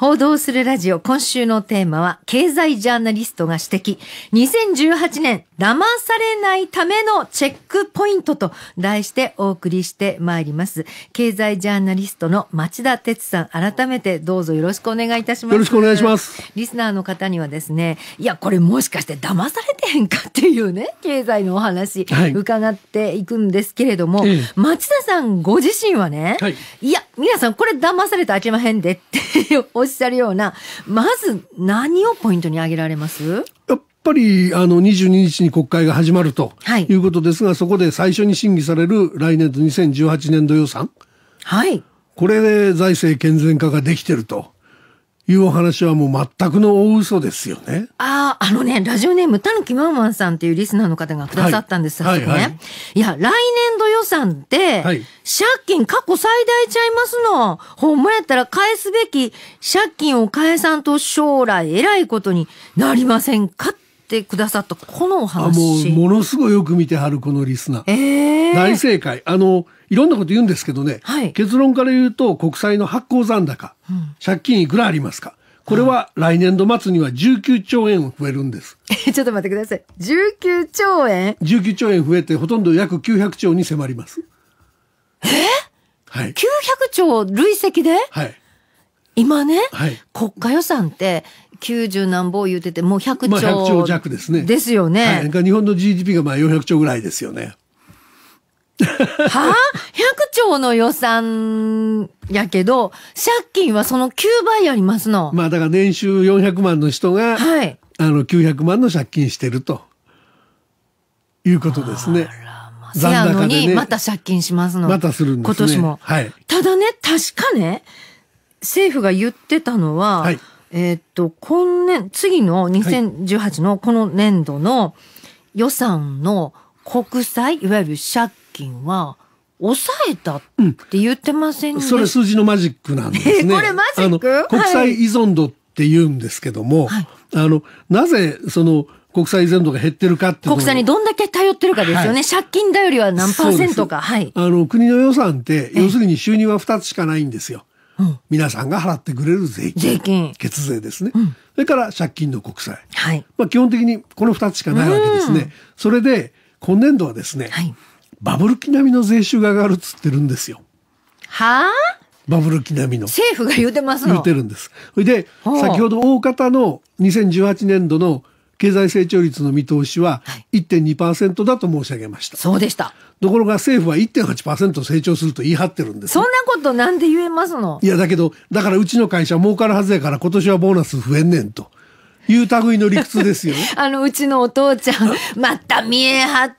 報道するラジオ今週のテーマは経済ジャーナリストが指摘。2018年騙されないためのチェックポイントと題してお送りしてまいります。経済ジャーナリストの町田哲さん、改めてどうぞよろしくお願いいたします。よろしくお願いします。リスナーの方にはですね、いや、これもしかして騙されてへんかっていうね、経済のお話、伺っていくんですけれども、はい町田さんご自身はね、はい、いや、皆さんこれ騙されてあきまへんでっておっしゃるような、まず何をポイントに挙げられますやっぱりあの22日に国会が始まるということですが、そこで最初に審議される来年度2018年度予算。はい。これで財政健全化ができてると。いうお話はもう全くの大嘘ですよね。ああ、あのね、ラジオネーム、たぬきまんまんさんっていうリスナーの方がくださったんです、はい、ね、はいはい、いや、来年度予算って、はい、借金過去最大ちゃいますの。ほんまやったら返すべき借金を返さんと将来えらいことになりませんかってくださったこのお話。あ、もう、ものすごいよく見てはるこのリスナー。ええー、大正解。あの、いろんなこと言うんですけどね、はい、結論から言うと国債の発行残高、うん、借金いくらありますかこれは来年度末には19兆円増えるんです。ちょっと待ってください。19兆円 ?19 兆円増えてほとんど約900兆に迫ります。えはい。900兆累積ではい。今ね、はい、国家予算って90何本言うててもう100兆,、まあ、100兆弱ですね。ですよね。はい、日本の GDP がまあ400兆ぐらいですよね。はあ ?100 兆の予算やけど、借金はその9倍ありますの。まあだから年収400万の人が、はい、あの900万の借金してるということですね。まあ、残高ね、にまた借金しますの。またするんですね。今年も。はい、ただね、確かね、政府が言ってたのは、はい、えっと、今年、次の2018のこの年度の予算の国債、いわゆる借金は抑えたって言ってません、ねうん、それ数字のマジックなんですね。これマジック国際依存度って言うんですけども、はい、あの、なぜその、国債依存度が減ってるかって国債にどんだけ頼ってるかですよね。はい、借金だよりは何パーセントか。はい。あの、国の予算って、要するに収入は2つしかないんですよ。皆さんが払ってくれる税金。税金。血税ですね。うん、それから借金の国債。はい。まあ基本的にこの2つしかないわけですね。それで、今年度はですね、はい、バブル期並みの税収が上がるっつってるんですよ。はあバブル期並みの。政府が言うてますの言うてるんです。それで、先ほど大方の2018年度の経済成長率の見通しは1.2%だと申し上げました。そうでした。ところが政府は1.8%成長すると言い張ってるんです、そんなことなんで言えますのいや、だけど、だからうちの会社儲かるはずやから今年はボーナス増えんねんと。いう類の理屈ですよ、ね、あのうちのお父ちゃんまた見え張っ、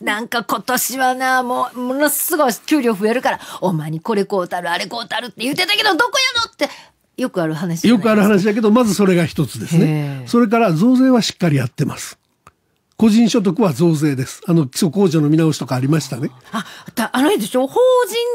なんか今年はな、もう、ものすごい給料増えるから、お前にこれこうたる、あれこうたるって言ってたけど、どこやのって、よくある話よくある話だけど、まずそれが一つですね。それから増税はしっかりやってます。個人所得は増税です。あの基礎控除の見直しとかありましたね。あ、あのでしょ。法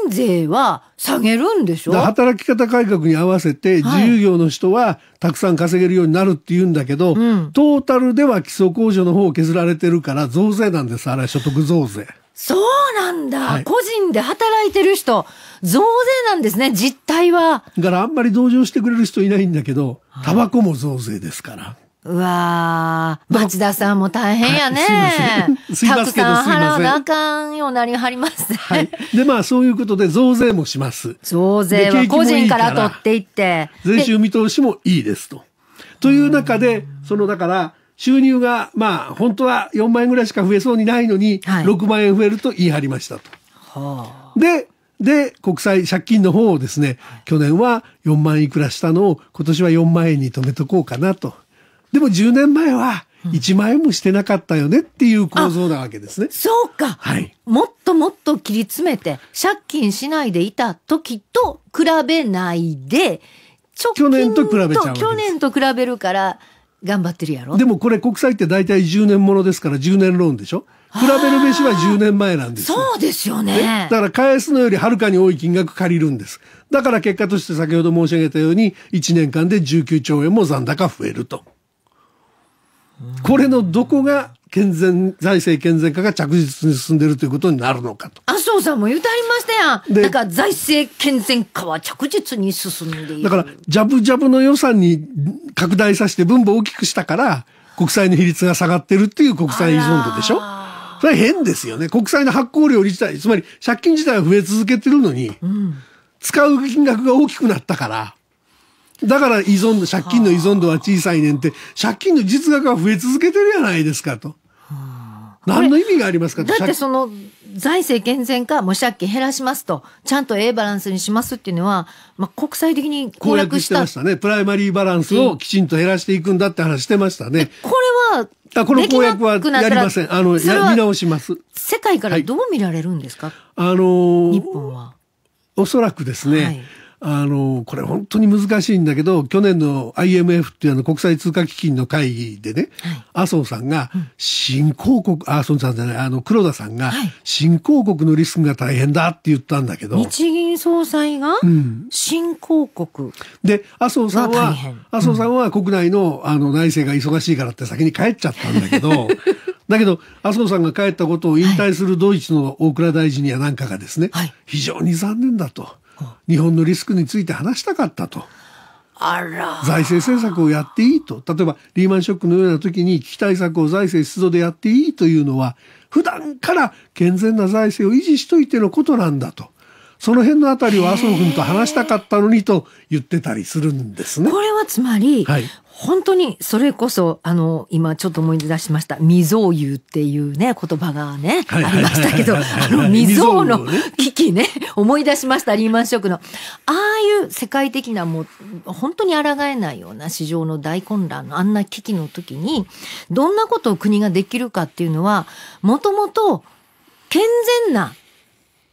人税は下げるんでしょ。働き方改革に合わせて自由業の人はたくさん稼げるようになるって言うんだけど、はいうん、トータルでは基礎控除の方を削られてるから増税なんです。あれ所得増税。そうなんだ、はい、個人で働いてる人、増税なんですね、実態は。だからあんまり同情してくれる人いないんだけど、タバコも増税ですから。うわ町田さんも大変やね。はい、すいません。すいません。たくさん払わなあかんようなりはりますね。はい。で、まあそういうことで増税もします。増税は個人から取っていって。税収見通しもいいですと。という中で、そのだから、収入が、まあ、本当は4万円ぐらいしか増えそうにないのに、6万円増えると言い張りましたと。はあ、で、で、国債借金の方をですね、去年は4万いくらしたのを今年は4万円に止めとこうかなと。でも10年前は1万円もしてなかったよねっていう構造なわけですね。そうか、はい、もっともっと切り詰めて借金しないでいた時と比べないで去年と比べちゃう去年と比べるから頑張ってるやろでもこれ国債って大体10年ものですから10年ローンでしょ比べるべしは10年前なんですそうですよねだから返すのよりはるかに多い金額借りるんですだから結果として先ほど申し上げたように1年間で19兆円も残高増えると。これのどこが健全財政健全化が着実に進んでいるということになるのかと麻生さんも言うてありましたやんだから財政健全化は着実に進んでいるだからジャブジャブの予算に拡大させて分母を大きくしたから国債の比率が下がってるっていう国債依存度でしょそれは変ですよね国債の発行量自体つまり借金自体は増え続けてるのに、うん、使う金額が大きくなったからだから依存度、借金の依存度は小さいねんって、借金の実額は増え続けてるやないですかと。何の意味がありますかだってその財政健全化、もう借金減らしますと、ちゃんと A バランスにしますっていうのは、まあ、国際的に公約してましたね。プライマリーバランスをきちんと減らしていくんだって話してましたね。これはあこの公約はやりません。あの、や見直します。世界からどう見られるんですか、はい、あのー、日本は。おそらくですね、はいあの、これ本当に難しいんだけど、去年の IMF っていうあの国際通貨基金の会議でね、はい、麻生さんが新興国、あ、麻生さんじゃない、あの、黒田さんが、新興国のリスクが大変だって言ったんだけど。日銀総裁が、新興国、うん、で、麻生さんは、麻生さんは国内のあの内政が忙しいからって先に帰っちゃったんだけど、だけど、麻生さんが帰ったことを引退するドイツの大蔵大臣やなんかがですね、はい、非常に残念だと。日本のリスクについて話したかったと。財政政策をやっていいと例えばリーマンショックのような時に危機対策を財政出動でやっていいというのは普段から健全な財政を維持しといてのことなんだと。その辺のあたりを麻生君と話したかったのにと言ってたりするんですね。これはつまり、はい、本当にそれこそあの今ちょっと思い出しました「未曾有」っていうね言葉がね、ありましたけど、あの未曾有の危機ね思い出しましたリーマンショックのああいう世界的なもう本当に抗えないような市場の大混乱のあんな危機の時にどんなことを国ができるかっていうのはもともと健全な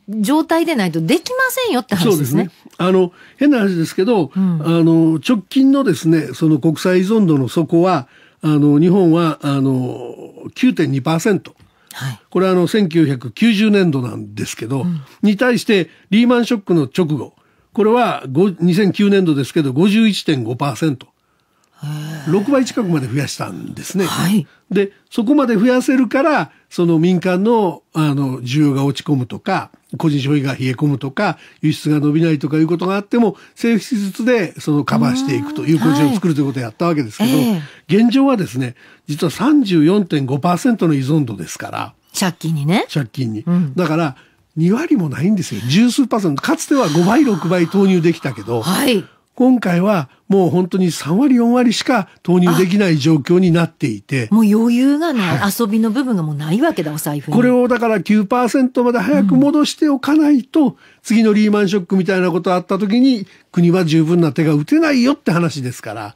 状態でないとできませんよって話ですね。あの変な話ですけど、うん、あの直近のですねその国際依存度の底はあの日本はあの9.2%。はい、これはあの1990年度なんですけど、うん、に対してリーマンショックの直後これは2009年度ですけど51.5%。6倍近くまで増やしたんですね。はい、でそこまで増やせるからその民間のあの需要が落ち込むとか個人消費が冷え込むとか輸出が伸びないとかいうことがあっても政府支出でそのカバーしていくという構事を作るということをやったわけですけど、はいえー、現状はですね実は34.5%の依存度ですから借金にね借金に、うん、だから2割もないんですよ十数パーセントかつては5倍6倍投入できたけど、はい、今回はもう本当に3割4割しか投入できない状況になっていてもう余裕がない、はい、遊びの部分がもうないわけだお財布これをだから9%まで早く戻しておかないと、うん、次のリーマンショックみたいなことあった時に国は十分な手が打てないよって話ですから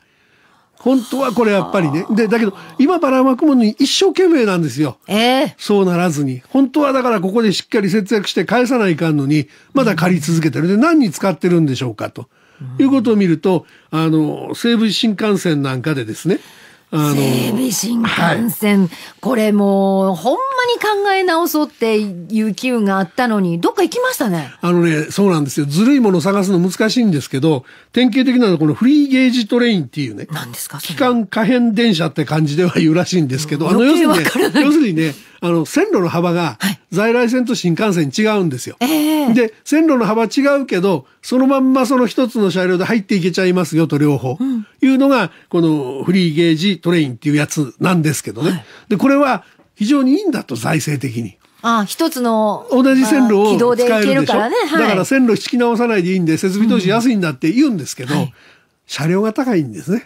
本当はこれやっぱりねでだけど今ばらまくものに一生懸命なんですよ、えー、そうならずに本当はだからここでしっかり節約して返さないかんのにまだ借り続けてるで何に使ってるんでしょうかと。いうことを見ると、あの、西武新幹線なんかでですね、あの西武新幹線、はい、これもう、ほんまに考え直そうっていう機運があったのに、どっか行きましたね。あのね、そうなんですよ。ずるいものを探すの難しいんですけど、典型的なのはこのフリーゲージトレインっていうね。何ですか期間可変電車って感じでは言うらしいんですけど、あの、要するにね、要するにね、あの線路の幅が在来線と新幹線違うんですよ。はい、で線路の幅違うけどそのまんまその一つの車両で入っていけちゃいますよと両方、うん、いうのがこのフリーゲージトレインっていうやつなんですけどね。はい、でこれは非常にいいんだと財政的に。ああ一つの同じ線路を使えるでしょ、ねはい、だから線路引き直さないでいいんで設備投資安いんだって言うんですけど、うん、車両が高いんですね。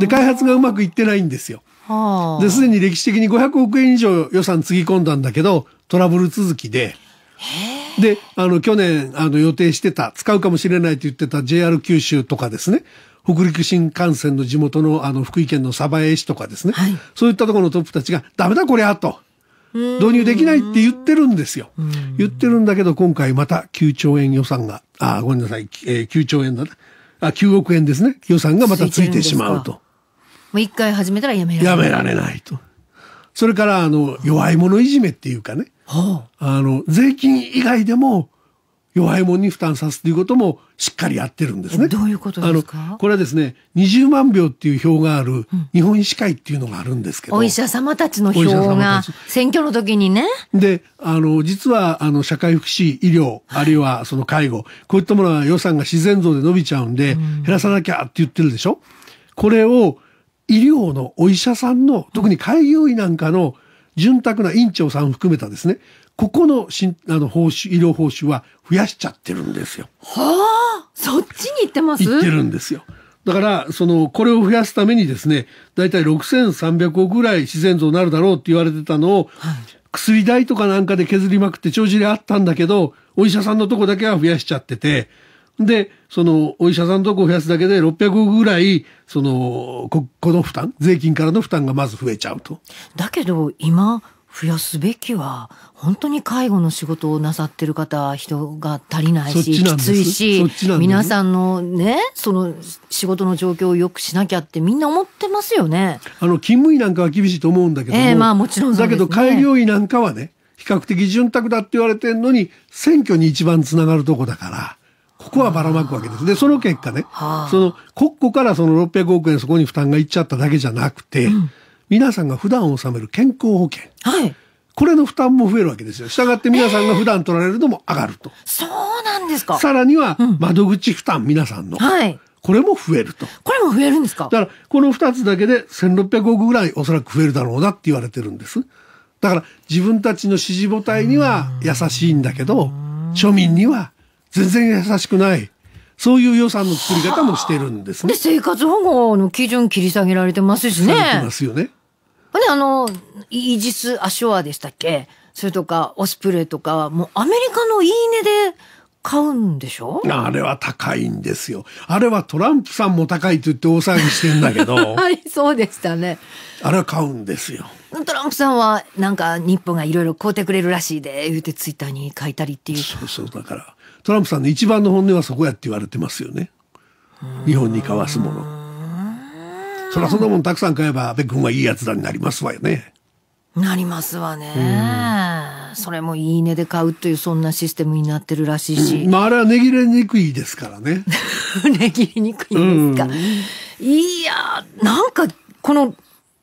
で開発がうまくいってないんですよ。で、すでに歴史的に500億円以上予算つぎ込んだんだけど、トラブル続きで、で、あの、去年、あの、予定してた、使うかもしれないと言ってた JR 九州とかですね、北陸新幹線の地元の、あの、福井県の鯖江市とかですね、はい、そういったところのトップたちが、ダメだこりゃと、導入できないって言ってるんですよ。言ってるんだけど、今回また9兆円予算が、あ、ごめんなさい、えー、9兆円だね。あ、9億円ですね、予算がまたついてしまうと。う一回始めたらやめられない。やめられないと。それからあの弱い者いじめっていうかね、はあ、あの税金以外でも弱い者に負担さすということもしっかりやってるんですね。どういうことですかあのこれはですね20万票っていう票がある日本医師会っていうのがあるんですけど、うん、お医者様たちの票が選挙の時にね。であの実はあの社会福祉医療あるいはその介護、こういったものは予算が自然増で伸びちゃうんで、減らさなきゃって言ってるでしょ。これを医療のお医者さんの、特に開業医なんかの潤沢な院長さんを含めたですね、ここのしんあの報酬、医療報酬は増やしちゃってるんですよ。はあ、そっちに行ってます行ってるんですよ。だから、その、これを増やすためにですね、だいたい6300億ぐらい自然増なるだろうって言われてたのを、はい、薬代とかなんかで削りまくって帳尻あったんだけど、お医者さんのとこだけは増やしちゃってて、で、その、お医者さんとこを増やすだけで600億ぐらい、その、こ、この負担、税金からの負担がまず増えちゃうと。だけど、今、増やすべきは、本当に介護の仕事をなさってる方、人が足りないし、きついし、皆さんのね、その仕事の状況を良くしなきゃってみんな思ってますよね。あの、勤務医なんかは厳しいと思うんだけどええー、まあもちろん、ね、だけど、開業医なんかはね、比較的潤沢だって言われてるのに、選挙に一番つながるとこだから。ここはばらまくわけです。で、その結果ね、はあ、その国庫からその600億円そこに負担がいっちゃっただけじゃなくて、うん、皆さんが普段納める健康保険。はい。これの負担も増えるわけですよ。したがって皆さんが普段取られるのも上がると。えー、そうなんですか。さらには窓口負担、うん、皆さんの。はい。これも増えると。これも増えるんですかだから、この2つだけで1600億ぐらいおそらく増えるだろうなって言われてるんです。だから、自分たちの支持母体には優しいんだけど、庶民には全然優しくないそういう予算の作り方もしてるんですね。で生活保護の基準切り下げられてますしね。ますよね。ああのイージス・アショアでしたっけそれとかオスプレイとかもうアメリカのいいねで買うんでしょあれは高いんですよ。あれはトランプさんも高いと言って大騒ぎしてんだけど。はい、そうでしたね。あれは買うんですよ。トランプさんはなんか日本がいろいろ買うてくれるらしいで言うてツイッターに書いたりっていう。そうそうだからトランプさんの一番の本音はそこやって言われてますよね日本に交わすものそりゃそんなもんたくさん買えば安倍君はいいやつだになりますわよねなりますわね、それもいいねで買うというそんなシステムになってるらしいし、うん、まああれは値切れにくいですからね値切 りにくいんですか、いやなんかこの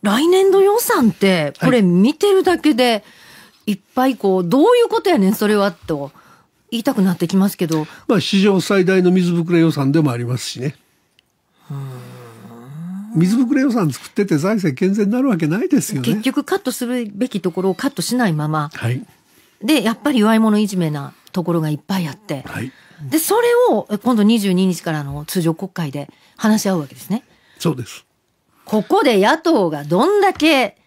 来年度予算ってこれ見てるだけで、いっぱいこう、どういうことやねん、それは、と。言いたくなってきますけど、まあ、史上最大の水ぶくれ予算でもありますしね。水ぶくれ予算作ってて財政健全になるわけないですよね。結局カットするべきところをカットしないまま。はい、で、やっぱり弱い者いじめなところがいっぱいあって。はい、で、それを今度22日からの通常国会で話し合うわけですね。そうです。ここで野党がどんだけ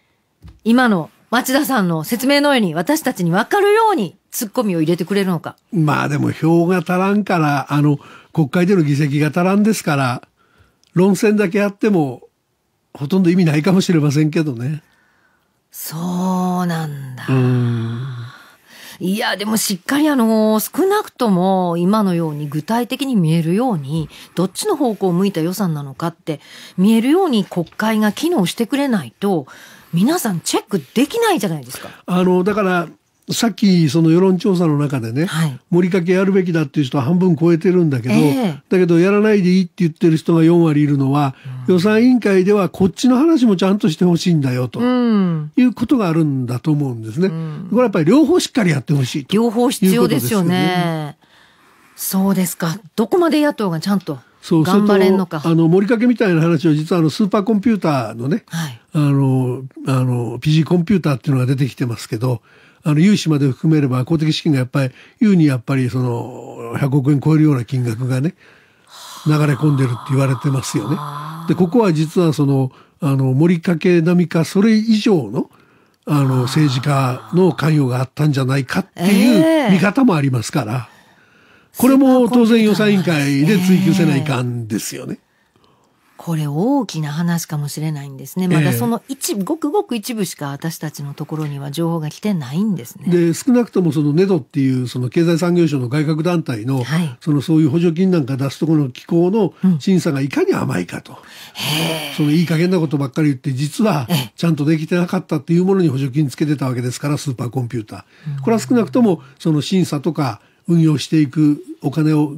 今の町田さんの説明のように私たちに分かるようにツッコミを入れてくれるのか。まあでも票が足らんから、あの、国会での議席が足らんですから、論戦だけあっても、ほとんど意味ないかもしれませんけどね。そうなんだ。うんいや、でもしっかりあの、少なくとも今のように具体的に見えるように、どっちの方向を向いた予算なのかって見えるように国会が機能してくれないと、皆さんチェックできないじゃないですか。あのだからさっきその世論調査の中でね、はい、盛りかけやるべきだっていう人は半分超えてるんだけど、えー、だけどやらないでいいって言ってる人が4割いるのは、うん、予算委員会ではこっちの話もちゃんとしてほしいんだよと、うん、いうことがあるんだと思うんですね。うん、これやっぱり両方しっかりやってほしいと、ね、両方必要ですよね。そうですか。どこまで野党がちゃんとそう頑張れんのかあの盛りかけみたいな話を実はあのスーパーコンピューターのね、はい、あのあの PG コンピューターっていうのが出てきてますけどあの融資まで含めれば公的資金がやっぱり優にやっぱりその100億円超えるような金額がね流れ込んでるって言われてますよね。でここは実はそのあの盛りかけ並みかそれ以上のあの政治家の関与があったんじゃないかっていう見方もありますから。これも当然予算委員会で追及せないかんですよね。これ大きな話かもしれないんですね。まだその一、部、ごくごく一部しか私たちのところには情報が来てないんですね。で、少なくともそのネドっていうその経済産業省の外郭団体の、はい、そのそういう補助金なんか出すところの機構の審査がいかに甘いかと。うん、そのいい加減なことばっかり言って、実はちゃんとできてなかったっていうものに補助金つけてたわけですから、スーパーコンピューター。これは少なくともその審査とか、運用していくお金を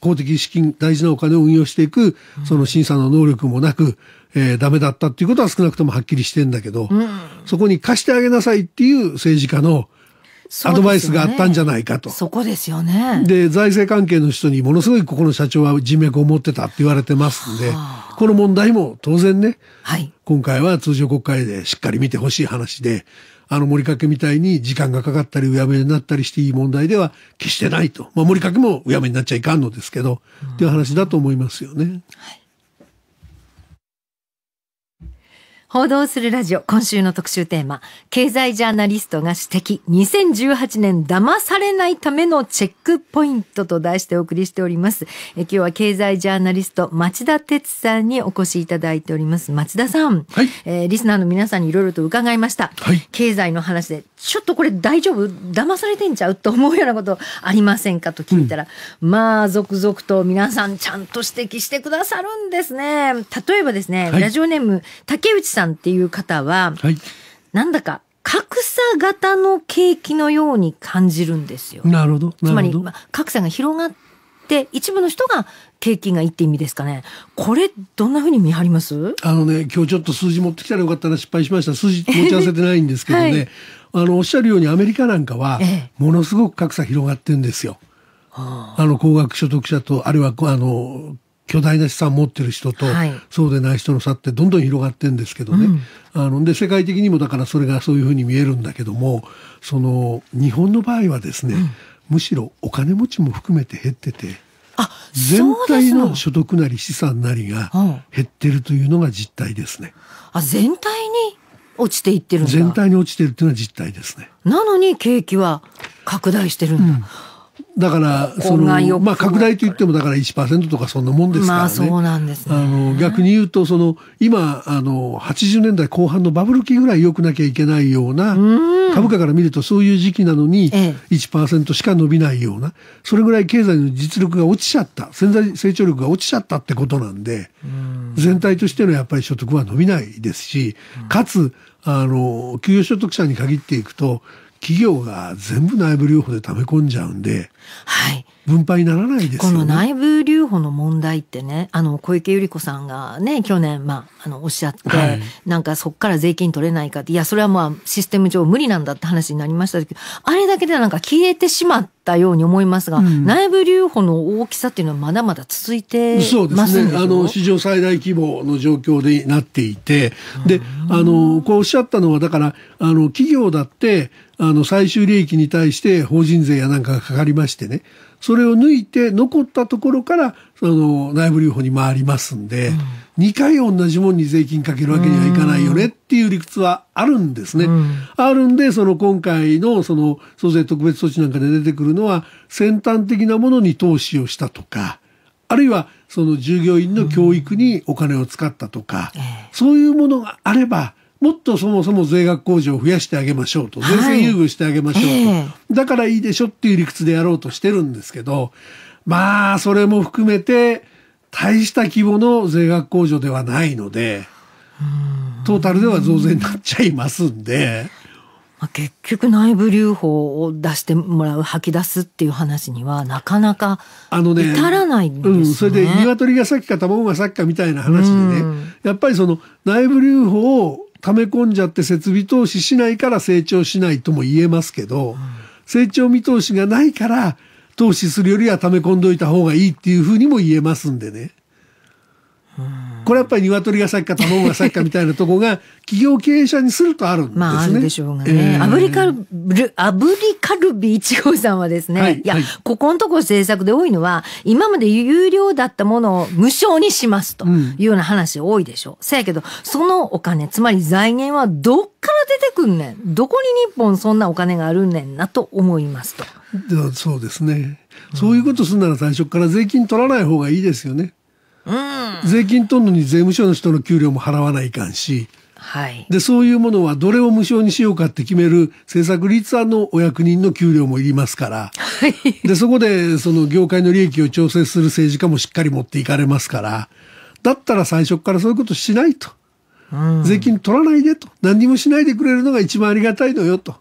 公的資金大事なお金を運用していくその審査の能力もなく、えー、ダメだったっていうことは少なくともはっきりしてんだけど、うん、そこに貸してあげなさいっていう政治家のアドバイスがあったんじゃないかと。そ、ね,、こですよね。で、財政関係の人にものすごいここの社長は人脈を持ってたって言われてますんで、この問題も当然ね、はい、今回は通常国会でしっかり見てほしい話で、あの、森掛みたいに時間がかかったり、うやめになったりしていい問題では決してないと。まあ、森掛もうやめになっちゃいかんのですけど、っうん、いう話だと思いますよね。はい報道するラジオ、今週の特集テーマ、経済ジャーナリストが指摘、2018年騙されないためのチェックポイントと題してお送りしております。え今日は経済ジャーナリスト、町田哲さんにお越しいただいております。町田さん、はい、えー、リスナーの皆さんにいろいろと伺いました、はい。経済の話で、ちょっとこれ大丈夫騙されてんちゃうと思うようなことありませんかと聞いたら、うん、まあ、続々と皆さんちゃんと指摘してくださるんですね。例えばですね、はい、ラジオネーム、竹内さんさんっていう方は、はい、なんだか格差型の景気のように感じるんですよ。なるほど。つまり、まあ、格差が広がって、一部の人が景気がいいって意味ですかね。これ、どんなふうに見張りますあのね、今日ちょっと数字持ってきたらよかったな、失敗しました。数字持ち合わせてないんですけどね。はい、あの、おっしゃるようにアメリカなんかは、ものすごく格差広がってるんですよ。ええあの高額所得者とあるいはあの巨大な資産持ってる人と、はい、そうでない人の差ってどんどん広がってるんですけどね、うん、あので世界的にもだからそれがそういうふうに見えるんだけどもその日本の場合はですね、うん、むしろお金持ちも含めて減ってて。全体の所得なり資産なりが減ってるというのが実態ですね。あ全体に落ちていってる全体に落ちてるっていうのは実態ですね。なのに景気は拡大してるんだ。だからその、まあ、拡大といってもだから1%とかそんなもんですからね,、あ、なんです、ね、あの逆に言うとその今あの80年代後半のバブル期ぐらい良くなきゃいけないような株価から見るとそういう時期なのに1%しか伸びないようなそれぐらい経済の実力が落ちちゃった潜在成長力が落ちちゃったってことなんで全体としてのやっぱり所得は伸びないですしかつあの給与所得者に限っていくと企業が全部内部留保で溜め込んじゃうんで、はい、分配にならないです、ね、この内部留保の問題ってね、あの小池百合子さんがね、去年、まあ、あのおっしゃって、はい、なんかそこから税金取れないかって、いや、それはまあ、システム上無理なんだって話になりましたけど、あれだけでなんか消えてしまったように思いますが、うん、内部留保の大きさっていうのはまだまだ続いてそうですね。あの、史上最大規模の状況になっていて、で、あの、こうおっしゃったのは、だから、あの、企業だって、あの最終利益に対して法人税やなんかがかかりましてねそれを抜いて残ったところからその内部留保に回りますんで、うん、2回同じもんに税金かけるわけにはいかないよねっていう理屈はあるんですね。うん、あるんでその今回のその租税特別措置なんかで出てくるのは先端的なものに投資をしたとかあるいはその従業員の教育にお金を使ったとか、うん、そういうものがあればもっとそもそも税額控除を増やしてあげましょうと、税制優遇してあげましょうと、はいえー、だからいいでしょっていう理屈でやろうとしてるんですけど、まあ、それも含めて、大した規模の税額控除ではないので、トータルでは増税になっちゃいますんで。まあ、結局内部留保を出してもらう吐き出すっていう話にはなかなか至らないんですね。ねうん、それで鶏が先か卵が先かみたいな話でね、やっぱりその内部留保を溜め込んじゃって設備投資しないから成長しないとも言えますけど、うん、成長見通しがないから投資するよりは溜め込んどいた方がいいっていうふうにも言えますんでね。これやっぱり鶏が先か卵が先かみたいなとこが 企業経営者にするとあるんですね。まああるでしょうがね。アブリカルビアブリカルビ号さんはですね、はい、いや、はい、ここのところ政策で多いのは今まで有料だったものを無償にしますというような話多いでしょう。うん、せやけどそのお金つまり財源はどっから出てくんねん。どこに日本そんなお金があるんねんなと思いますと。そうですね。そういうことするなら最初から税金取らない方がいいですよね。税金取るのに税務署の人の給料も払わないかんし、はい、でそういうものはどれを無償にしようかって決める政策立案のお役人の給料もいりますから、はい、でそこでその業界の利益を調整する政治家もしっかり持っていかれますからだったら最初からそういうことしないと、うん、税金取らないでと何にもしないでくれるのが一番ありがたいのよと。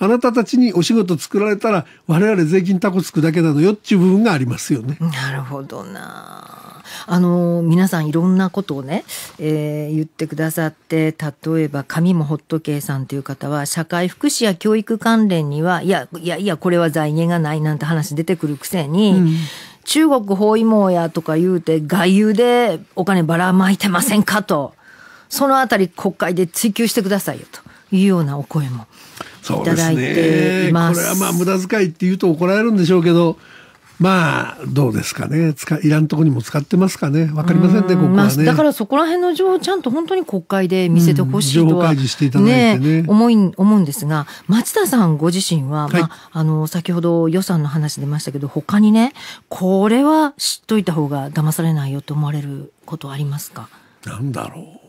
あなたたちにお仕事作られたら我々税金タコつくだけなのよっていう部分がありますよね。なるほどな。あの皆さんいろんなことをね、えー、言ってくださって例えば紙もホットけイさんという方は社会福祉や教育関連にはいやいやいやこれは財源がないなんて話出てくるくせに。うん中国包囲網やとか言うて外遊でお金ばらまいてませんかとそのあたり国会で追及してくださいよというようなお声もいただいています。これはまあ無駄遣いっていうと怒られるんでしょうけどまあどうですかね使いらんとこにも使ってますかね分かりませんねここはね、まあ、だからそこら辺の情報をちゃんと本当に国会で見せてほしいとは、うん、していただいてね、ね、思い思うんですが町田さんご自身は、はい、まあ、あの先ほど予算の話出ましたけど他にねこれは知っといた方が騙されないよと思われることありますかなんだろう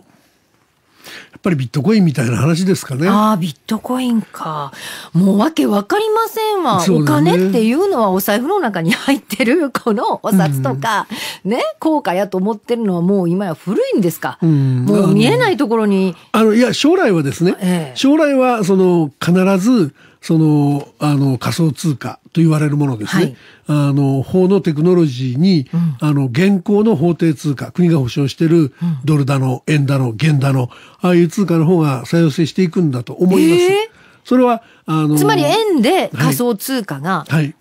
やっぱりビットコインみたいな話ですかね。ああ、ビットコインか。もうわけわかりませんわ、ね。お金っていうのはお財布の中に入ってる このお札とか、うん、ね、高価やと思ってるのはもう今や古いんですか。うん、もう見えないところに。あの、いや、将来はですね、ええ、将来はその必ずそのあの仮想通貨と言われるものですね、はい、あの法のテクノロジーに、うん、あの現行の法定通貨国が保証しているドルだの円だの元だのああいう通貨の方が作用性していくんだと思います。えー、それはあのつまり円で仮想通貨が、はい、はい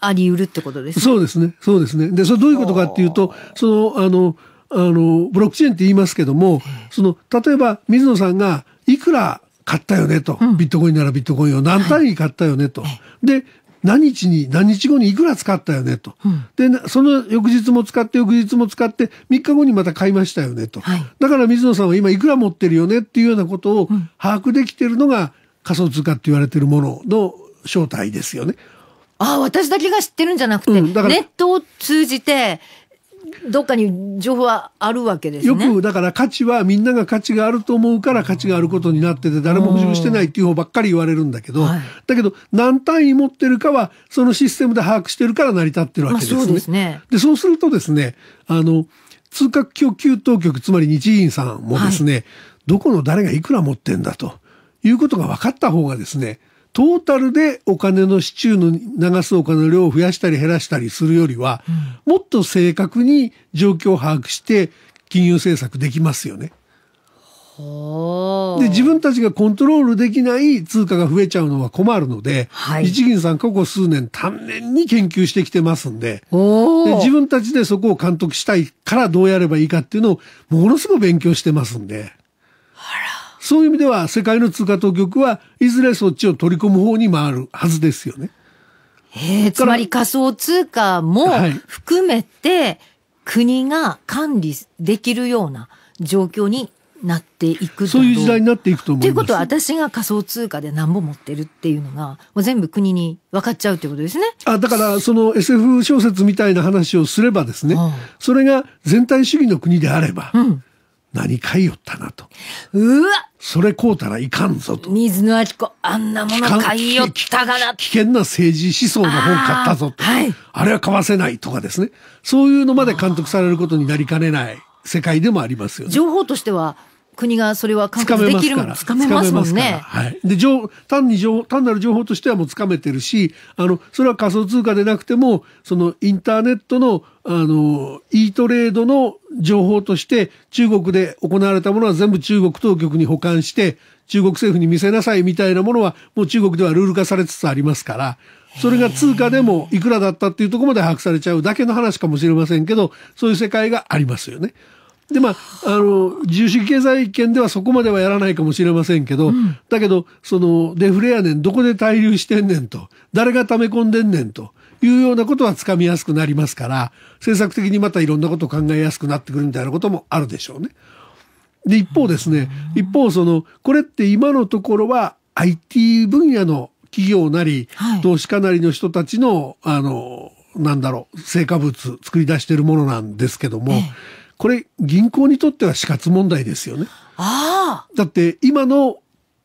あり得るってことです、ね、そうですね。そうですね。で、それどういうことかっていうと、その、あの、あの、ブロックチェーンって言いますけども、その、例えば水野さんがいくら買ったよねと、うん、ビットコインならビットコインを何単位買ったよねと、はい、で何日に何日後にいくら使ったよねと、うん、でその翌日も使って翌日も使って3日後にまた買いましたよねと、はい、だから水野さんは今いくら持ってるよねっていうようなことを把握できてるのが仮想通貨って言われてるものの正体ですよね。ああ、私だけが知ってるんじゃなくて、うん、ネットを通じて、どっかに情報はあるわけです、ね、よくだから価値はみんなが価値があると思うから価値があることになってて誰も補充してないっていう方ばっかり言われるんだけど、はい、だけど何単位持ってるかはそのシステムで把握してるから成り立ってるわけですね。まあ、そうですねでそうするとですねあの通貨供給当局つまり日銀さんもですね、はい、どこの誰がいくら持ってんだということが分かった方がですねトータルでお金の支柱の流すお金の量を増やしたり減らしたりするよりは、うん、もっと正確に状況を把握して金融政策できますよね。で自分たちがコントロールできない通貨が増えちゃうのは困るので、はい、日銀さんここ数年丹念に研究してきてますんでで自分たちでそこを監督したいからどうやればいいかっていうのをものすごく勉強してますんで。そういう意味では世界の通貨当局はいずれそっちを取り込む方に回るはずですよね。えー、つまり仮想通貨も含めて国が管理できるような状況になっていくそういう時代になっていくと思います。ということは私が仮想通貨で何本持ってるっていうのがもう全部国に分かっちゃうということですね。あだからその SF 小説みたいな話をすればですね、うん、それが全体主義の国であれば、うん、何買いよったなと。うわそれこうたらいかんぞと。水野明子、あんなもの買いよったがな。危険な政治思想の本買ったぞと。はい。あれは買わせないとかですね。そういうのまで監督されることになりかねない世界でもありますよね。情報としては、国がそれは完結できるつかめますもんね。はい。で、情、単に情、単なる情報としてはもうつかめてるし、あの、それは仮想通貨でなくても、そのインターネットの、あの、e トレードの情報として中国で行われたものは全部中国当局に保管して中国政府に見せなさいみたいなものはもう中国ではルール化されつつありますからそれが通貨でもいくらだったっていうとこまで把握されちゃうだけの話かもしれませんけどそういう世界がありますよね。でまああの自由主義経済圏ではそこまではやらないかもしれませんけど、うん、だけどそのデフレやねんどこで滞留してんねんと誰が溜め込んでんねんというようなことは掴みやすくなりますから政策的にまたいろんなことを考えやすくなってくるみたいなこともあるでしょうね。で一方ですね、一方そのこれって今のところは IT 分野の企業なり、投資家なりの人たちのあのなんだろう成果物作り出してるものなんですけども、ええ、これ銀行にとっては死活問題ですよね。ああ。だって今の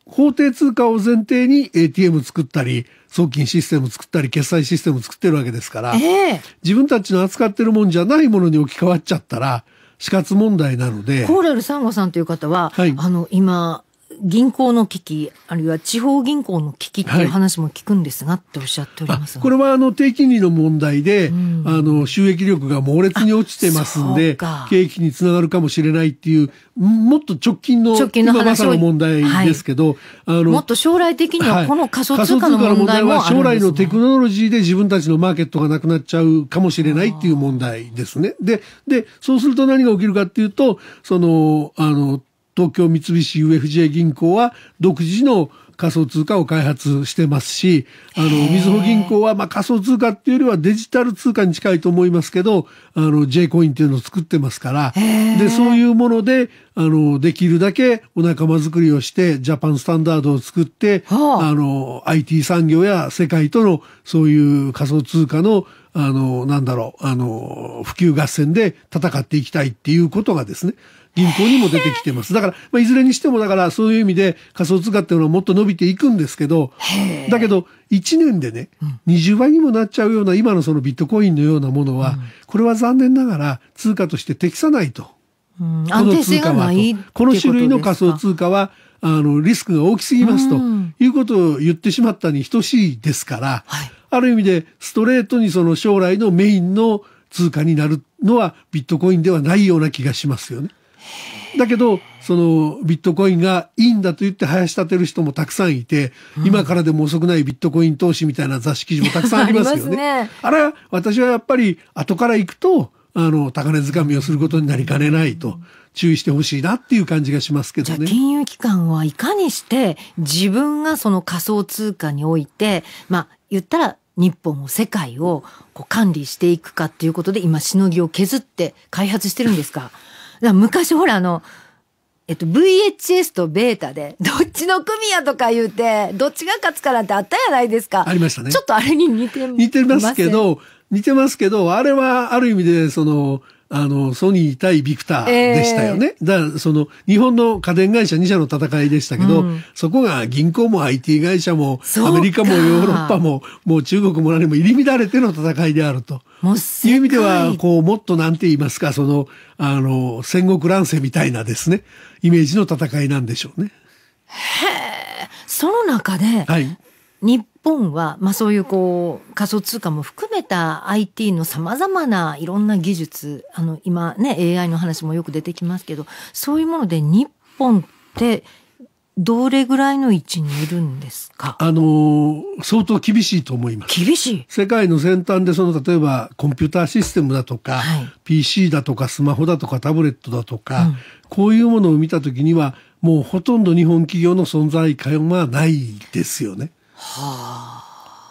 法定通貨を前提に ATM 作ったり送金システム作ったり決済システム作ってるわけですから、えー、自分たちの扱ってるもんじゃないものに置き換わっちゃったら死活問題なのでコーラルサンゴさんという方は、はい、あの今銀行の危機、あるいは地方銀行の危機っていう話も聞くんですが、はい、っておっしゃっておりますこれはあの低金利の問題で、うん、あの収益力が猛烈に落ちてますんで、景気につながるかもしれないっていう、もっと直近の直近の話の問題ですけど、はい、あのもっと将来的にはこの仮想通貨の問題、ねは将来のテクノロジーで自分たちのマーケットがなくなっちゃうかもしれないっていう問題ですね。で、で、そうすると何が起きるかっていうと、その、あの、東京三菱 UFJ 銀行は独自の仮想通貨を開発してますし、あの、みずほ銀行は、まあ、仮想通貨っていうよりはデジタル通貨に近いと思いますけど、あの、J コインっていうのを作ってますから、で、そういうもので、あの、できるだけお仲間作りをして、ジャパンスタンダードを作って、あの、IT 産業や世界とのそういう仮想通貨のあの、なんだろう、あの、普及合戦で戦っていきたいっていうことがですね、銀行にも出てきてます。だから、まあ、いずれにしても、だから、そういう意味で仮想通貨っていうのはもっと伸びていくんですけど、だけど、1年でね、20倍にもなっちゃうような、今のそのビットコインのようなものは、これは残念ながら通貨として適さないと。うん、この通貨はこの種類の仮想通貨は、あの、リスクが大きすぎますということを言ってしまったに等しいですから、はいある意味でストレートにその将来のメインの通貨になるのはビットコインではないような気がしますよね。だけど、そのビットコインがいいんだと言って林立てる人もたくさんいて、うん、今からでも遅くないビットコイン投資みたいな雑誌記事もたくさんありますよね。あねあれは私はやっぱり後から行くと、あの、高値掴みをすることになりかねないと。注意してほしいなっていう感じがしますけどね。金融機関はいかにして自分がその仮想通貨において、まあ言ったら日本を世界をこう管理していくかっていうことで今しのぎを削って開発してるんですか。か昔ほらあのえっと、VHS とベータで、どっちの組やとか言うて、どっちが勝つかなんてあったじゃないですか。ありましたね。ちょっとあれに似てます。似てますけど、似てますけど、あれはある意味で、その、あのソニー対ビクターでしたよね、えー、だその日本の家電会社2社の戦いでしたけど、うん、そこが銀行も IT 会社もアメリカもヨーロッパももう中国も何も入り乱れての戦いであると。いう意味ではこうもっとなんて言いますかそのあの戦国乱世みたいなですねイメージの戦いなんでしょうね。へえその中で、はい、日本は、まあ、そういうこう仮想通貨も含めた IT のさまざまないろんな技術あの今ね AI の話もよく出てきますけどそういうもので日本ってどれぐらいの位置にいるんですかあの相当厳しいと思います。厳しい世界の先端でその例えばコンピューターシステムだとか、はい、PC だとかスマホだとかタブレットだとか、うん、こういうものを見た時にはもうほとんど日本企業の存在感はないですよね。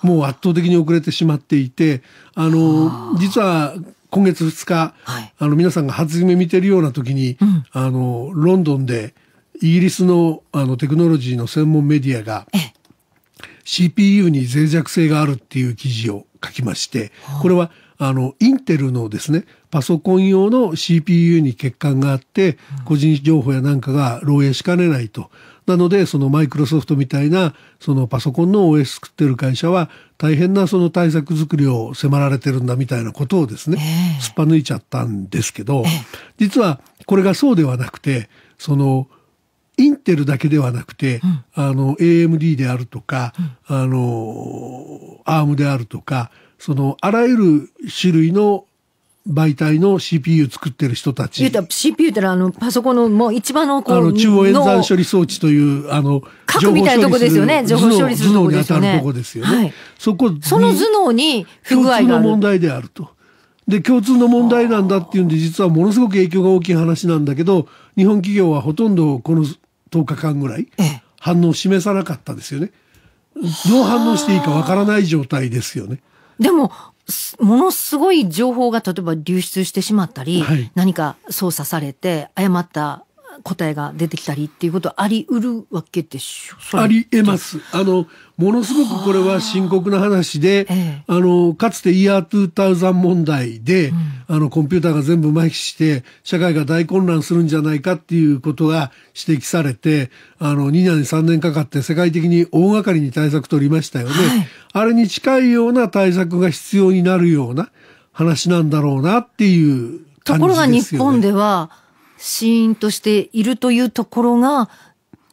もう圧倒的に遅れてしまっていてあの実は今月2日、はい、あの皆さんが初夢見てるような時に、うん、あのロンドンでイギリスのあのテクノロジーの専門メディアが「CPU に脆弱性があるっていう記事を書きまして、これはあのインテルのですねパソコン用の CPU に欠陥があって、個人情報やなんかが漏洩しかねないと。なので、そのマイクロソフトみたいな、そのパソコンの OS 作ってる会社は、大変なその対策作りを迫られてるんだみたいなことをですね、すっぱ抜いちゃったんですけど、実はこれがそうではなくて、その、インテルだけではなくて、うん、あの AMD であるとか、うん、あの ARM であるとかそのあらゆる種類の媒体の CPU 作ってる人たち。言うた CPU ってのはあのパソコンのもう一番のこうあの中央演算処理装置というあの核みたいなとこですよね。情報処理するとこですね。頭脳に当たるとこですよね。はい、そこその頭脳に不具合がある。問題であると。で共通の問題なんだっていうんで実はものすごく影響が大きい話なんだけど日本企業はほとんどこの10日間ぐらい反応示さなかったですよね。どう反応していいかわからない状態ですよね。でもものすごい情報が例えば流出してしまったり、はい、何か操作されて誤った答えが出てきたりっていうことはあり得るわけでしょあり得ます。あの、ものすごくこれは深刻な話で、ええ、あの、かつてイヤー2000問題で、うん、あの、コンピューターが全部麻痺して、社会が大混乱するんじゃないかっていうことが指摘されて、あの、2年3年かかって世界的に大掛かりに対策取りましたよね。はい、あれに近いような対策が必要になるような話なんだろうなっていう、ね、ところが日本では、シーンとしているというところが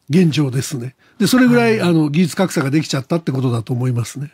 現状ですね。でそれぐらい、はい、あの技術格差ができちゃったってことだと思いますね。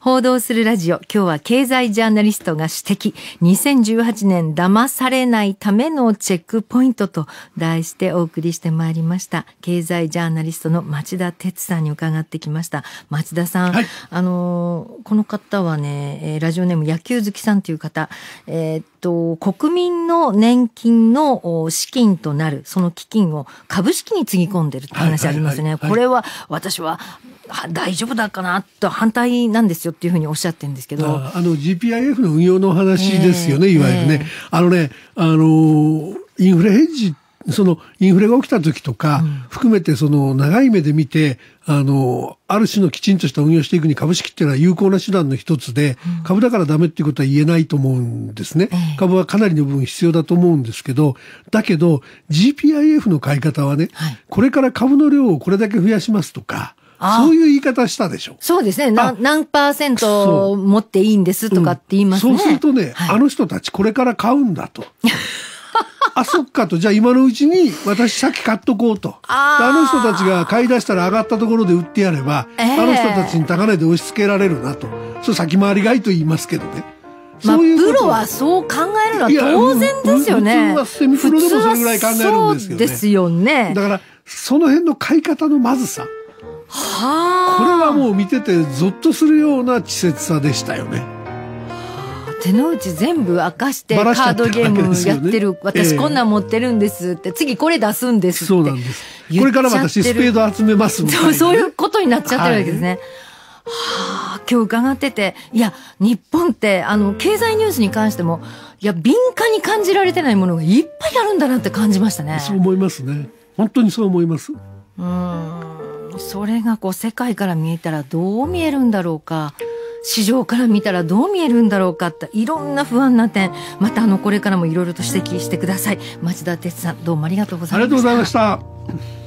報道するラジオ今日は経済ジャーナリストが指摘2018年騙されないためのチェックポイントと題してお送りしてまいりました経済ジャーナリストの町田哲さんに伺ってきました町田さん、はい、あのこの方はねラジオネーム野球好きさんという方、えー、っと国民の年金の資金となるその基金を株式につぎ込んでるって話ありますね、これは私は大丈夫だかなと反対なんですよっていうふうにおっしゃってるんですけどあの GPIF の運用の話ですよね、えー、いわゆるね、えー、あのねあのインフレヘッジそのインフレが起きた時とか、含めてその長い目で見て、あの、ある種のきちんとした運用していくに株式っていうのは有効な手段の一つで、株だからダメっていうことは言えないと思うんですね。株はかなりの部分必要だと思うんですけど、だけど GPIF の買い方はね、これから株の量をこれだけ増やしますとか、そういう言い方したでしょ。そうですね。何パーセント持っていいんですとかって言いますね。うん、そうするとね、はい、あの人たちこれから買うんだと。あ、そっかと。じゃあ今のうちに私先買っとこうと。ああの人たちが買い出したら上がったところで売ってやれば、えー、あの人たちに高値で押し付けられるなと。そう先回りがいと言いますけどね。まあ、プロはそう考えるのは当然ですよね。普通はセミプロでもそれぐらい考えるんですよね。そうですよね。だから、その辺の買い方のまずさ。はこれはもう見ててゾッとするような稚拙さでしたよね。手の内全部明かしてカードゲームやってる、ね、私こんなん持ってるんですって、えー、次これ出すんですってそうなんですこれから私スペード集めますみたいな、ね、そうそういうことになっちゃってるわけですね。はいはあ、今日伺ってて、いや、日本って、あの、経済ニュースに関しても、いや、敏感に感じられてないものがいっぱいあるんだなって感じましたね。そう思いますね。本当にそう思います。うん。それがこう世界から見えたらどう見えるんだろうか。市場から見たらどう見えるんだろうかっていろんな不安な点またあのこれからもいろいろと指摘してください町田哲さんどうもありがとうございましたありがとうございました